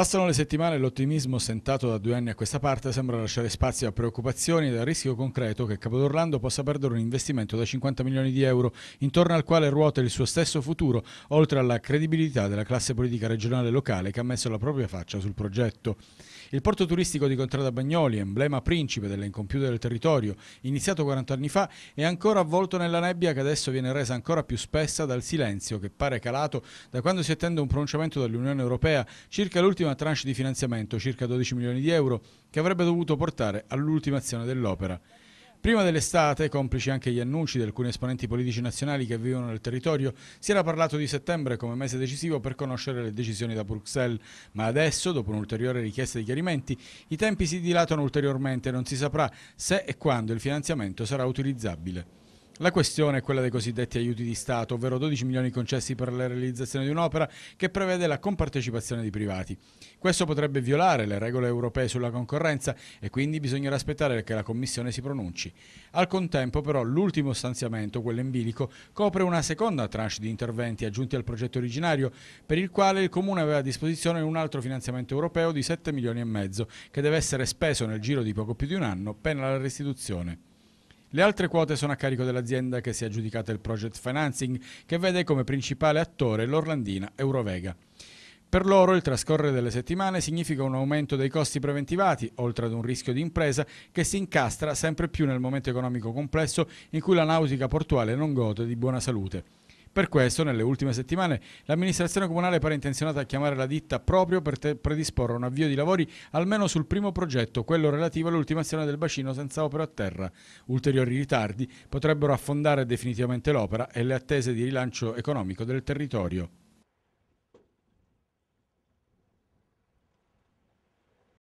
Passano le settimane e l'ottimismo sentato da due anni a questa parte sembra lasciare spazio a preoccupazioni dal rischio concreto che Capodorlando possa perdere un investimento da 50 milioni di euro, intorno al quale ruota il suo stesso futuro, oltre alla credibilità della classe politica regionale e locale che ha messo la propria faccia sul progetto. Il porto turistico di Contrada Bagnoli, emblema principe delle incompiute del territorio, iniziato 40 anni fa, è ancora avvolto nella nebbia che adesso viene resa ancora più spessa dal silenzio che pare calato da quando si attende un pronunciamento dall'Unione Europea circa l'ultima ultima tranche di finanziamento, circa 12 milioni di euro, che avrebbe dovuto portare all'ultimazione dell'opera. Prima dell'estate, complici anche gli annunci di alcuni esponenti politici nazionali che vivono nel territorio, si era parlato di settembre come mese decisivo per conoscere le decisioni da Bruxelles, ma adesso, dopo un'ulteriore richiesta di chiarimenti, i tempi si dilatano ulteriormente e non si saprà se e quando il finanziamento sarà utilizzabile. La questione è quella dei cosiddetti aiuti di Stato, ovvero 12 milioni concessi per la realizzazione di un'opera che prevede la compartecipazione di privati. Questo potrebbe violare le regole europee sulla concorrenza e quindi bisognerà aspettare che la Commissione si pronunci. Al contempo però l'ultimo stanziamento, quello in bilico, copre una seconda tranche di interventi aggiunti al progetto originario per il quale il Comune aveva a disposizione un altro finanziamento europeo di 7 milioni e mezzo che deve essere speso nel giro di poco più di un anno pena la restituzione. Le altre quote sono a carico dell'azienda che si è aggiudicata il project financing, che vede come principale attore l'orlandina Eurovega. Per loro il trascorrere delle settimane significa un aumento dei costi preventivati, oltre ad un rischio di impresa che si incastra sempre più nel momento economico complesso in cui la nautica portuale non gode di buona salute. Per questo, nelle ultime settimane, l'amministrazione comunale pare intenzionata a chiamare la ditta proprio per predisporre un avvio di lavori almeno sul primo progetto, quello relativo all'ultimazione del bacino senza opera a terra. Ulteriori ritardi potrebbero affondare definitivamente l'opera e le attese di rilancio economico del territorio.